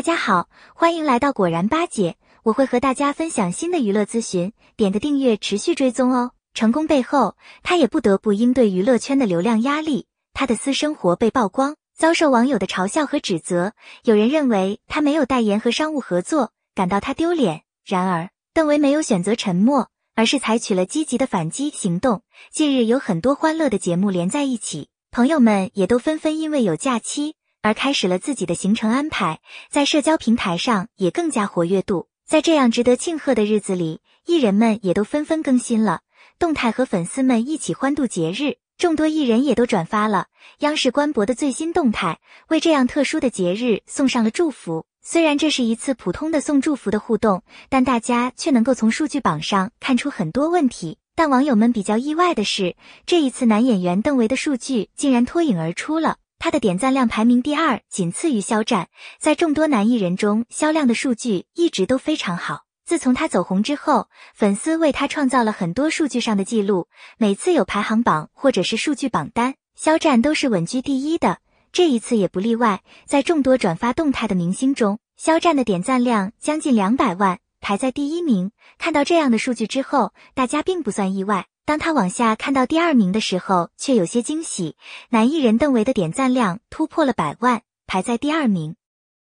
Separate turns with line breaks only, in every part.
大家好，欢迎来到果然八姐，我会和大家分享新的娱乐资讯，点个订阅，持续追踪哦。成功背后，他也不得不应对娱乐圈的流量压力，他的私生活被曝光，遭受网友的嘲笑和指责。有人认为他没有代言和商务合作，感到他丢脸。然而，邓为没有选择沉默，而是采取了积极的反击行动。近日有很多欢乐的节目连在一起，朋友们也都纷纷因为有假期。而开始了自己的行程安排，在社交平台上也更加活跃度。在这样值得庆贺的日子里，艺人们也都纷纷更新了动态和粉丝们一起欢度节日。众多艺人也都转发了央视官博的最新动态，为这样特殊的节日送上了祝福。虽然这是一次普通的送祝福的互动，但大家却能够从数据榜上看出很多问题。但网友们比较意外的是，这一次男演员邓为的数据竟然脱颖而出了。他的点赞量排名第二，仅次于肖战。在众多男艺人中，肖亮的数据一直都非常好。自从他走红之后，粉丝为他创造了很多数据上的记录。每次有排行榜或者是数据榜单，肖战都是稳居第一的。这一次也不例外。在众多转发动态的明星中，肖战的点赞量将近两百万，排在第一名。看到这样的数据之后，大家并不算意外。当他往下看到第二名的时候，却有些惊喜。男艺人邓为的点赞量突破了百万，排在第二名。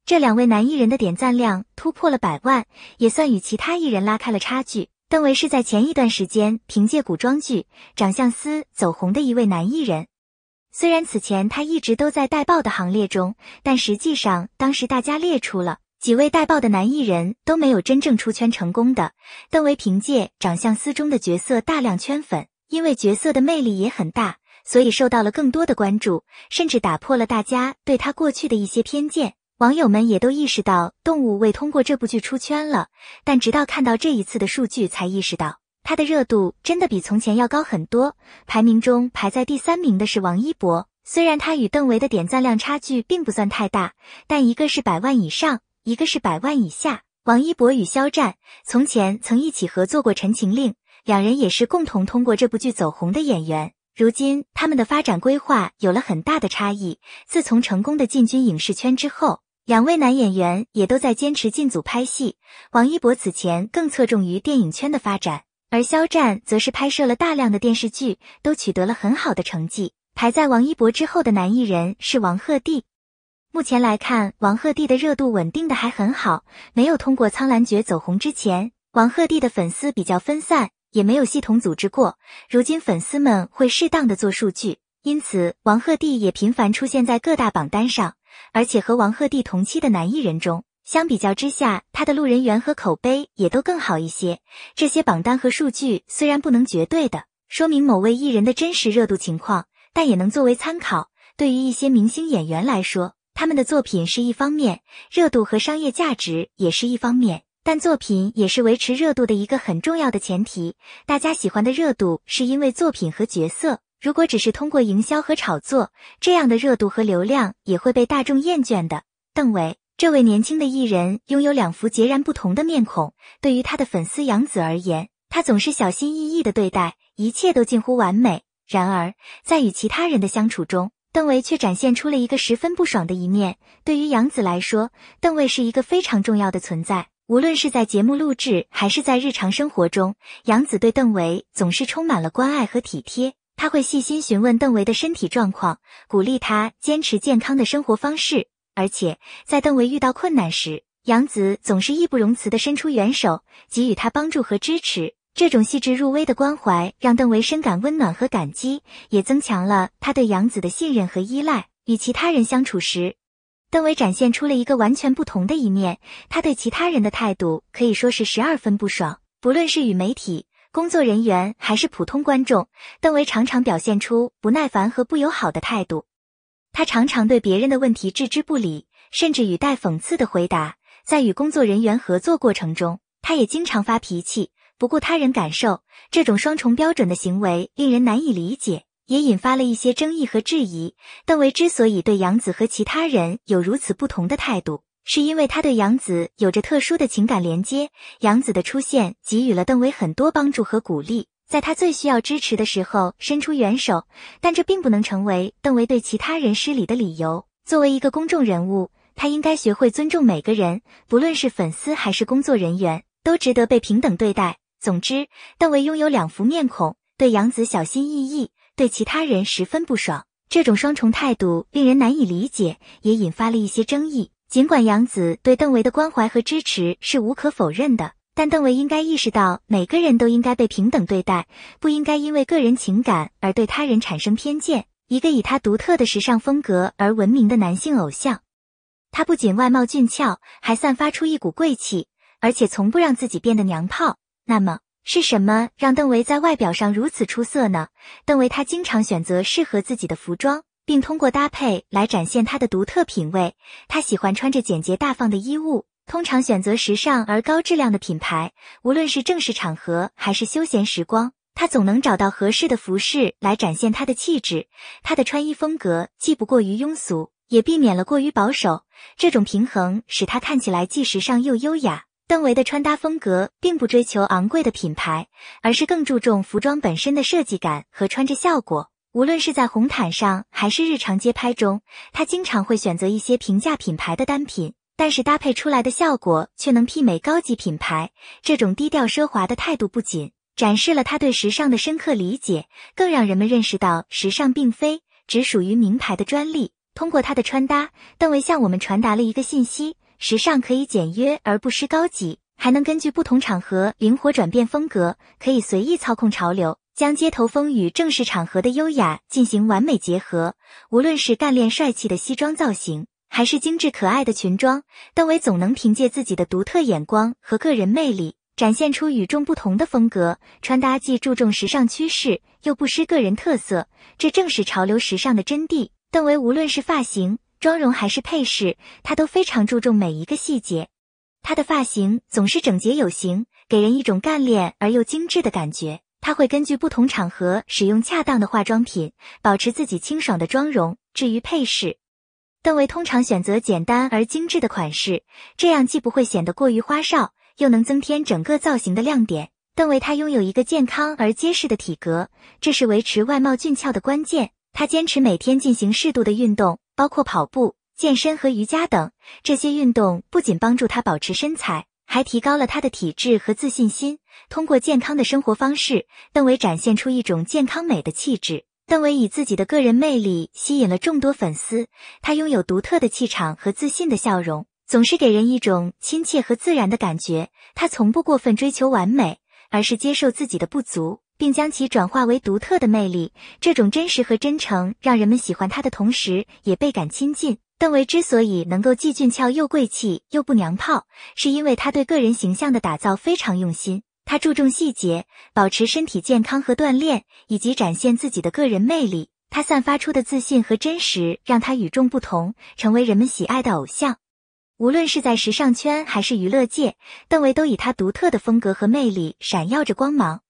这两位男艺人的点赞量突破了百万，也算与其他艺人拉开了差距。邓为是在前一段时间凭借古装剧《长相思》走红的一位男艺人。虽然此前他一直都在带爆的行列中，但实际上当时大家列出了。几位带爆的男艺人都没有真正出圈成功的，邓为凭借长相思中的角色大量圈粉，因为角色的魅力也很大，所以受到了更多的关注，甚至打破了大家对他过去的一些偏见。网友们也都意识到，动物为通过这部剧出圈了，但直到看到这一次的数据，才意识到他的热度真的比从前要高很多。排名中排在第三名的是王一博，虽然他与邓为的点赞量差距并不算太大，但一个是百万以上。一个是百万以下，王一博与肖战从前曾一起合作过《陈情令》，两人也是共同通过这部剧走红的演员。如今他们的发展规划有了很大的差异。自从成功的进军影视圈之后，两位男演员也都在坚持进组拍戏。王一博此前更侧重于电影圈的发展，而肖战则是拍摄了大量的电视剧，都取得了很好的成绩。排在王一博之后的男艺人是王鹤棣。目前来看，王鹤棣的热度稳定的还很好。没有通过《苍兰诀》走红之前，王鹤棣的粉丝比较分散，也没有系统组织过。如今粉丝们会适当的做数据，因此王鹤棣也频繁出现在各大榜单上。而且和王鹤棣同期的男艺人中，相比较之下，他的路人缘和口碑也都更好一些。这些榜单和数据虽然不能绝对的说明某位艺人的真实热度情况，但也能作为参考。对于一些明星演员来说，他们的作品是一方面，热度和商业价值也是一方面，但作品也是维持热度的一个很重要的前提。大家喜欢的热度是因为作品和角色，如果只是通过营销和炒作，这样的热度和流量也会被大众厌倦的。邓为，这位年轻的艺人拥有两幅截然不同的面孔，对于他的粉丝杨子而言，他总是小心翼翼的对待，一切都近乎完美。然而，在与其他人的相处中，邓为却展现出了一个十分不爽的一面。对于杨子来说，邓为是一个非常重要的存在。无论是在节目录制还是在日常生活中，杨子对邓为总是充满了关爱和体贴。他会细心询问邓为的身体状况，鼓励他坚持健康的生活方式。而且在邓为遇到困难时，杨子总是义不容辞地伸出援手，给予他帮助和支持。这种细致入微的关怀让邓为深感温暖和感激，也增强了他对杨子的信任和依赖。与其他人相处时，邓为展现出了一个完全不同的一面。他对其他人的态度可以说是十二分不爽。不论是与媒体工作人员，还是普通观众，邓为常常表现出不耐烦和不友好的态度。他常常对别人的问题置之不理，甚至语带讽刺的回答。在与工作人员合作过程中，他也经常发脾气。不顾他人感受，这种双重标准的行为令人难以理解，也引发了一些争议和质疑。邓为之所以对杨子和其他人有如此不同的态度，是因为他对杨子有着特殊的情感连接。杨子的出现给予了邓为很多帮助和鼓励，在他最需要支持的时候伸出援手。但这并不能成为邓为对其他人失礼的理由。作为一个公众人物，他应该学会尊重每个人，不论是粉丝还是工作人员，都值得被平等对待。总之，邓为拥有两副面孔，对杨子小心翼翼，对其他人十分不爽。这种双重态度令人难以理解，也引发了一些争议。尽管杨子对邓为的关怀和支持是无可否认的，但邓为应该意识到，每个人都应该被平等对待，不应该因为个人情感而对他人产生偏见。一个以他独特的时尚风格而闻名的男性偶像，他不仅外貌俊俏，还散发出一股贵气，而且从不让自己变得娘炮。那么是什么让邓维在外表上如此出色呢？邓维他经常选择适合自己的服装，并通过搭配来展现他的独特品味。他喜欢穿着简洁大方的衣物，通常选择时尚而高质量的品牌。无论是正式场合还是休闲时光，他总能找到合适的服饰来展现他的气质。他的穿衣风格既不过于庸俗，也避免了过于保守。这种平衡使他看起来既时尚又优雅。邓为的穿搭风格并不追求昂贵的品牌，而是更注重服装本身的设计感和穿着效果。无论是在红毯上还是日常街拍中，他经常会选择一些平价品牌的单品，但是搭配出来的效果却能媲美高级品牌。这种低调奢华的态度不仅展示了他对时尚的深刻理解，更让人们认识到时尚并非只属于名牌的专利。通过他的穿搭，邓为向我们传达了一个信息。时尚可以简约而不失高级，还能根据不同场合灵活转变风格，可以随意操控潮流，将街头风与正式场合的优雅进行完美结合。无论是干练帅气的西装造型，还是精致可爱的裙装，邓为总能凭借自己的独特眼光和个人魅力，展现出与众不同的风格穿搭，既注重时尚趋势，又不失个人特色，这正是潮流时尚的真谛。邓为无论是发型。妆容还是配饰，她都非常注重每一个细节。她的发型总是整洁有型，给人一种干练而又精致的感觉。她会根据不同场合使用恰当的化妆品，保持自己清爽的妆容。至于配饰，邓为通常选择简单而精致的款式，这样既不会显得过于花哨，又能增添整个造型的亮点。邓为他拥有一个健康而结实的体格，这是维持外貌俊俏的关键。他坚持每天进行适度的运动。包括跑步、健身和瑜伽等，这些运动不仅帮助他保持身材，还提高了他的体质和自信心。通过健康的生活方式，邓伟展现出一种健康美的气质。邓伟以自己的个人魅力吸引了众多粉丝，他拥有独特的气场和自信的笑容，总是给人一种亲切和自然的感觉。他从不过分追求完美，而是接受自己的不足。并将其转化为独特的魅力。这种真实和真诚让人们喜欢他的同时，也倍感亲近。邓为之所以能够既俊俏又贵气又不娘炮，是因为他对个人形象的打造非常用心。他注重细节，保持身体健康和锻炼，以及展现自己的个人魅力。他散发出的自信和真实，让他与众不同，成为人们喜爱的偶像。无论是在时尚圈还是娱乐界，邓为都以他独特的风格和魅力闪耀着光芒。